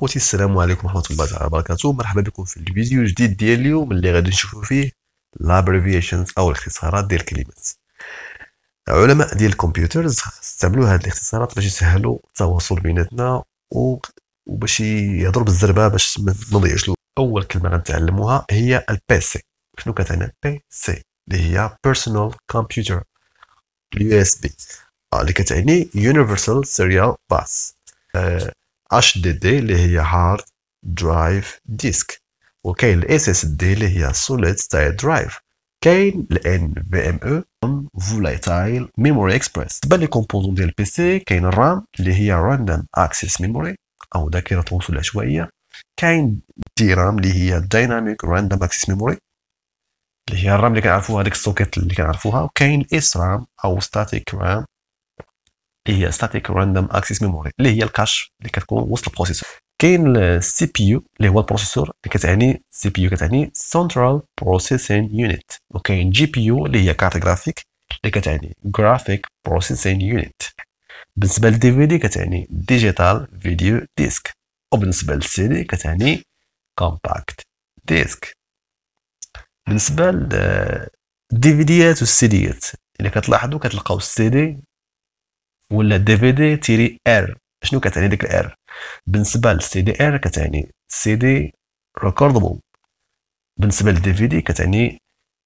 خوتي السلام عليكم ورحمه الله تعالى وبركاته مرحبا بكم في الفيديو الجديد ديال اليوم اللي غادي نشوفوا فيه الابريفيشنز او الاختصارات ديال الكلمات علماء ديال الكمبيوترز استعملوا هاد الاختصارات باش يسهلوا التواصل بيناتنا وباش يهضروا بالزربه باش ما نضيعش اول كلمه غنتعلموها هي البي سي شنو كتعني البي سي اللي هي بيرسونال كمبيوتر يو اس بي اللي كتعني يونيفرسال سيريال باس HDD اللي هي هارد درايف ديسك وكاين الاس اس دي اللي هي سوليد ستايل درايف كاين الان في ام او فولايتايل ميموري اكسبريس تبان لي كومبوزون ديال البي سي كاين الرام اللي هي راندوم اكسس ميموري او ذاكره وصول عشوائيه كاين دي رام اللي هي دايناميك راندوم اكسس ميموري اللي هي الرام اللي كنعرفوها هذيك السوكيت اللي كنعرفوها وكاين اس رام او ستاتيك رام اللي هي ستاتيك راندوم اكسس ميموري اللي هي الكاش اللي كتكون وسط البروسيسور كاين السي بي يو اللي هو البروسيسور اللي كتعني سي بي يو كتعني سنترال بروسيسين unit وكاين جي بي يو اللي هي كارت جرافيك اللي كتعني جرافيك بروسيسين unit بالنسبه للدي في دي كتعني ديجيتال فيديو ديسك وبالنسبه للسي دي كتعني كومباكت ديسك بالنسبه والسي ديات اللي كتلاحظوا كتلقاو السي دي ولا دي في دي تيري ار شنو كتعني ديك الار بالنسبه للسي دي ار كتعني سي دي ريكوردبل بالنسبه للدي في دي كتعني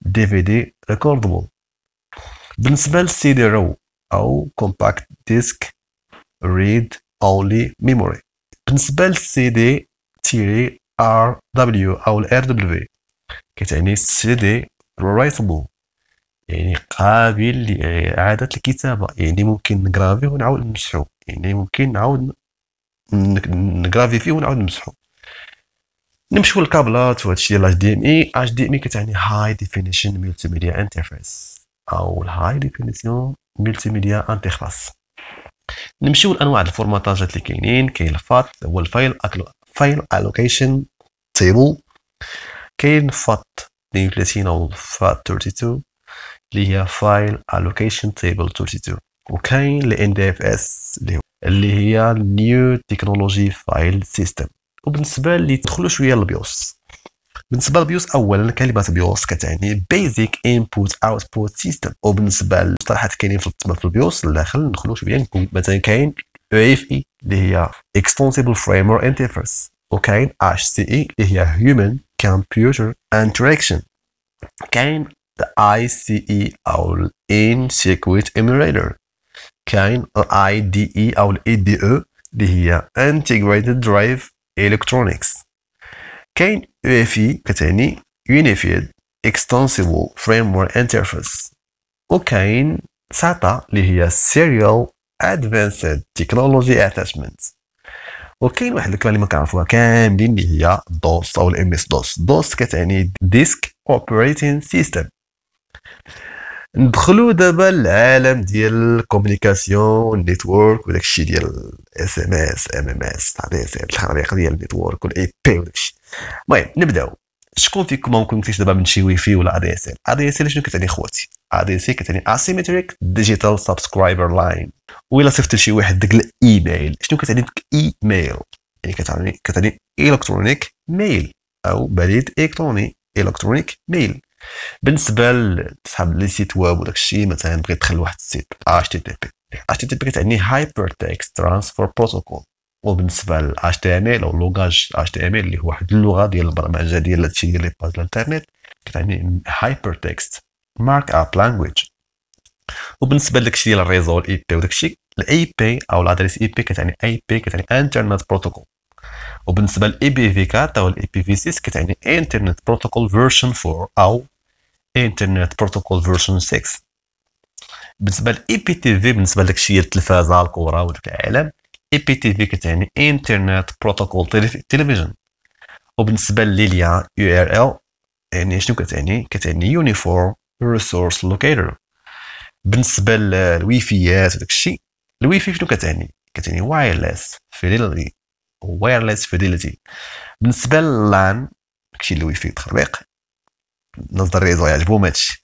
دي في دي ريكوردبل بالنسبه للسي دي رو او كومباكت ديسك ريد اونلي ميموري بالنسبه للسي دي تيري ار دبليو او الار دبليو كتعني سي دي رايتبل يعني قابل لإعادة الكتابة يعني ممكن نكرافيه ونعاود نمسحو يعني ممكن نعاود نكرافي فيه ونعاود نمسحو نمشيو للكابلات وهادشي ديال الاش دي ام اي اش دي ام اي كتعني هاي ديفينيشن ملتي ميديا انترفيس او الهاي ديفينيشن ملتي ميديا انترفيس نمشيو لانواع الفورماتاجات اللي كاينين كاين الفات هو الفايل فايل الوكيشن تيبل كاين فات 32 او فات 32 اللي هي فايل Allocation Table 32 وكاين ال NDFS اللي هو اللي هي نيو تكنولوجي فايل سيستم وبالنسبه اللي تدخلوا شويه للبيوس بالنسبه للبيوس اولا كلمه بيوس كتعني بيزك انبوت اوتبوت سيستم وبالنسبه للمصطلحات كاينين في البيوس لداخل ندخلوا شويه مثلا كاين اي اف اي اللي هي اكستنسيبل Framework انترفيس وكاين HCE سي اي اللي هي هيومن كمبيوتر انتراكشن كاين the ICE أو ال In Circuit Emulator كاين ال IDE أو ال IDE اللي هي Integrated Drive Electronics كاين UEFI كتعني Unified Extensible Framework Interface وكاين SATA اللي هي Serial Advanced Technology Attachment وكاين واحد الكلمه اللي ما كنعرفوها كاملين اللي هي دوس او الام اس دوس دوس كتعني ديسك اوبريتين سيستم ندخلوا دابا للعالم ديال الكومونيكاسيون والنيتورك وداك الشيء ديال اس ام اس ام ام اس الخريقه ديال النيتورك والاي بي وداك الشيء المهم نبداو شكون فيكم ما كنتيش دابا من شي ويفي ولا ادي دي اس ال ادي دي اس ال شنو كتعني خواتي ادي دي اس ال كتعني اسيمتريك ديجيتال سبسكرايبر لاين ولا صيفط لشي واحد داك الايميل شنو كتعني داك ايميل يعني كتعني كتعني الكترونيك ميل او بريد الكتروني الكترونيك ميل بالنسبه لتفهم لي سيت ويب وداك الشيء مثلا بغيت تدخل لواحد السيت اتش تي تي بي اتش تي تي بي كتعني هايبر تكست ترانسفور بروتوكول وبالنسبه ام ال او لوغاج ال اللي هو واحد اللغه ديال البرمجه ديال هادشي ديال لي باج الانترنت كتعني هايبر تكست مارك اب لانجويج وبالنسبه لداكشي ديال الريزو الاي e بي وداكشي الاي بي e او الادريس اي e بي كتعني اي بي كتعني انترنت بروتوكول وبالنسبه للاي بي في 4 او الاي بي في 6 كتعني انترنت بروتوكول فيرجن 4 او انترنت بروتوكول فيرجن 6 بالنسبه للاي بي تي في بالنسبه لك شي التلفازه الكره وداك العالم اي e بي تي في كتعني انترنت بروتوكول تلفزيون وبالنسبه لليا يو ار ال يعني شنو كتعني كتعني يونيفورم ريسورس لوكيتور بالنسبه للويفيات وداك الشيء الويفي شنو كتعني كتعني وايرلس فيدلتي وايرلس فيدلتي بالنسبه للان داكشي الويفي تخربيق نظري ريزو يعجبو ماتش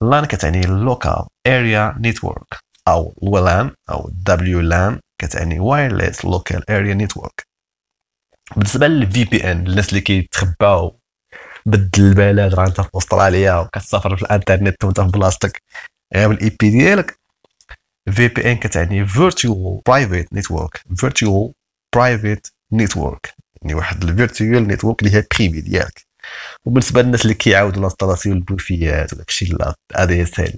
لان كتعني لوكال اريا نيتورك او ولان او دبليو لان كتعني وايرلس لوكال اريا نيتورك بالنسبه للفي بي ان الناس اللي كيتخباو بدل البلاد راه انت في استراليا وكتسافر في الانترنت وانت في بلاصتك غير بالاي بي ديالك في بي ان كتعني فيرتشوال برايفت نيتورك فيرتشوال برايفت نيتورك يعني واحد الفيرتشوال نيتورك اللي هي بريفي ديالك وبالنسبه للناس اللي كيعاودوا الانستالاسيون البوفيات وداك الشيء ادي اس ال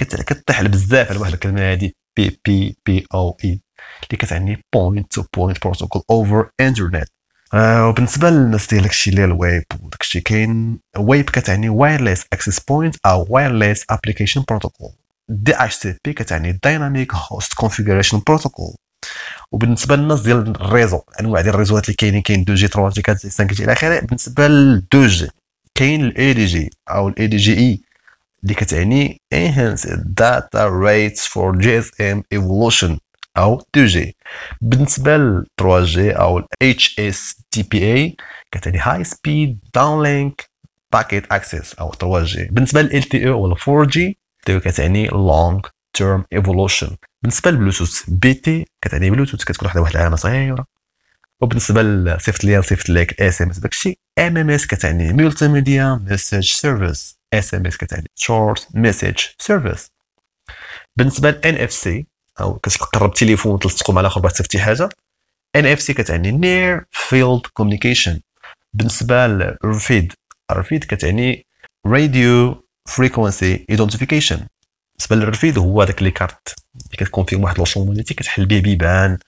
كتحل بزاف على واحد الكلمه هادي بي بي بي او اي اللي كتعني بوينت تو بوينت بروتوكول اوفر انترنت وبالنسبه للناس ديال داكشي اللي الويب وداكشي كاين ويب كتعني وايرلس اكسس بوينت او وايرلس ابليكيشن بروتوكول دي اتش تي بي كتعني دايناميك هوست كونفيغوريشن بروتوكول وبالنسبه للناس ديال الريزو انواع ديال الريزوات اللي كاينين كاين 2 جي 3 جي 4 جي 5 جي الى اخره بالنسبه لل 2 جي كاين الاي دي جي او الاي دي جي اي اللي كتعني Enhanced Data Rates for GSM Evolution أو 2G بالنسبة ل 3G أو الاتش اس تي بي اي كتعني هاي سبيد داون لينك باكيت Access أو 3G بالنسبة لل تي او ولا 4G كتعني Long term evolution بالنسبه للبلوتوث بي تي كتعني بلوتوث كتكون واحد واحد العلامه صغيره وبالنسبه لصيفط لي صيفط لك اس ام اس داكشي ام ام اس كتعني ملتي ميديا مسج سيرفيس اس ام اس كتعني شورت مسج سيرفيس بالنسبه للان اف سي او كتقرب التليفون وتلصقو مع الاخر باش تفتي حاجه ان اف سي كتعني نير فيلد كوميونيكيشن بالنسبه للرفيد الرفيد كتعني راديو فريكونسي ايدنتيفيكيشن بالنسبه للرفيد هو داك لي كارت اللي كتكون فيهم واحد مونيتي كتحل به بيبان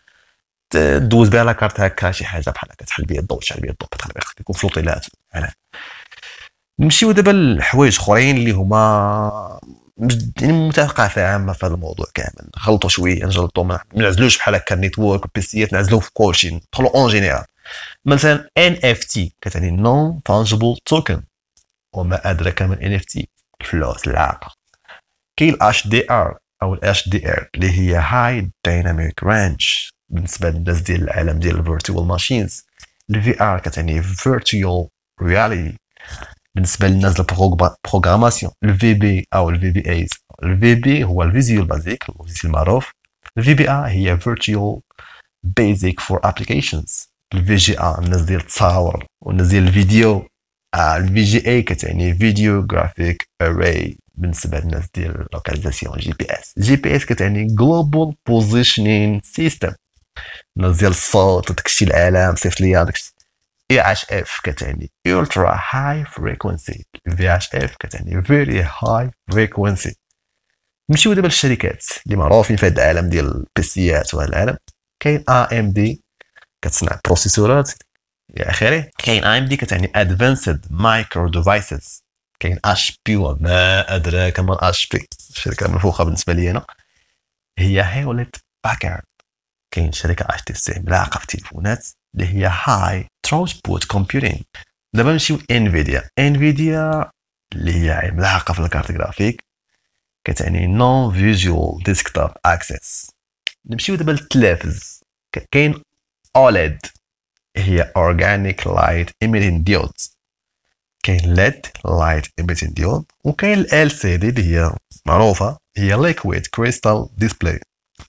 تدوز بها لا كارت هكا شي حاجه بحال هكا تحل به الضوء تحل به الضوء تحل به كيكون فلوطيلات على نمشيو دابا لحوايج اخرين اللي هما يعني متثقافة عامة في هذا الموضوع كامل نخلطوا شوية نجلطوا ما نعزلوش بحال هكا النيتورك والبيسيات نعزلوا في كلشي ندخلوا اون جينيرال مثلا ان اف تي كتعني نون فانجبل توكن وما ادراك ما ان اف تي الفلوس العاقة كاين اتش دي ار او الاش دي ار اللي هي هاي دايناميك رانج بالنسبه للناس ديال العالم ديال الفيرتوال ماشينز الفي ار كتعني فيرتوال رياليتي بالنسبه للناس ديال البروغراماسيون الفي بي او الفي بي ايز الفي بي هو الفيزيوال بازيك المعروف الفي بي ار هي فيرتوال بيزك فور ابليكيشنز الفي جي ار الناس ديال التصاور والناس ديال الفيديو الفي جي اي كتعني فيديو جرافيك اري بالنسبه للناس ديال لوكاليزاسيون جي بي اس جي بي اس كتعني جلوبال بوزيشنين سيستم الناس ديال الصوت وداكشي العالم صيفط ليا داكشي اي اش اف كتعني الترا هاي فريكونسي في اش اف كتعني فيري هاي فريكونسي نمشيو دابا للشركات اللي معروفين في هذا العالم ديال البيسيات وهذا العالم كاين ام دي كتصنع بروسيسورات الى اخره كاين ام دي كتعني ادفانسد مايكرو ديفايسز كاين اش بي وما ادراك ما اش بي شركه منفوخه بالنسبه لي انا هي هيوليت باكارد كاين شركه اش تي سي ملاقه في التليفونات اللي هي هاي تروتبوت كومبيوتين دابا نمشيو انفيديا انفيديا اللي هي ملاحقه في الكارت جرافيك كتعني نون فيجوال ديسكتوب اكسس نمشيو دابا للتلافز كاين اوليد e هي اورجانيك لايت ايميتين ديودز كاين ليد لايت ايميتين ديود وكاين ال سي دي اللي هي معروفه هي ليكويد كريستال ديسبلاي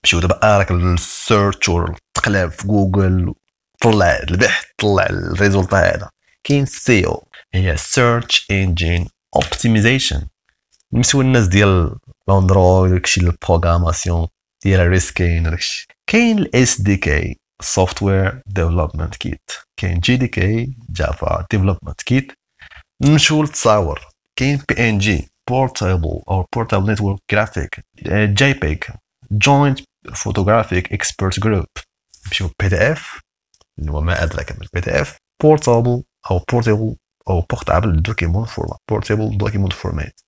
مشيو دابا آه، راك السيرش تقلب في جوجل طلع البحث طلع الريزولتا هذا كاين سي او هي سيرش انجين اوبتمايزيشن نمسيو الناس ديال الاندرويد داكشي البروغراماسيون ديال الريسكين داكشي كاين الاس دي كي سوفتوير ديفلوبمنت كيت كاين جي دي كي جافا ديفلوبمنت كيت مشول للتصاور كاين بي ان جي بورتابل او بورتابل نتورك جرافيك جي بيج جوينت فوتوغرافيك اكسبرت جروب نمشيو بي دي اف اللي هو ما ادراك ما البي دي اف بورتابل او بورتابل او بورتابل دوكيمون فورمات بورتابل دوكيمون فورمات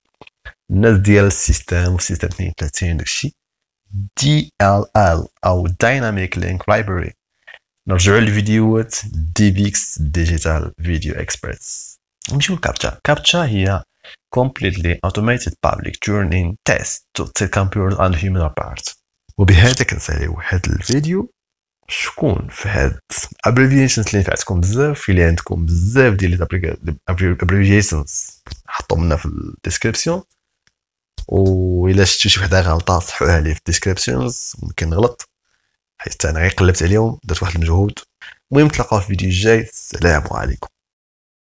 الناس ديال السيستم والسيستم 32 داكشي دي ال ال او دايناميك لينك لايبراري نرجعو للفيديوهات دي بي اكس ديجيتال فيديو اكسبرتس نمشيو لكابتشا كابتشا هي completely automated public turning test to the computer and human part وبهذا كنساليو واحد الفيديو شكون في هاد ابريفيشنز اللي نفعتكم بزاف في اللي عندكم بزاف ديال الابريفيشنز حطوا منا في الديسكريبسيون و الا شفتو شي وحده غلطه صحوها لي في الديسكريبسيونز ممكن نغلط حيت انا غير قلبت عليهم درت واحد المجهود المهم تلقاو في الفيديو الجاي السلام عليكم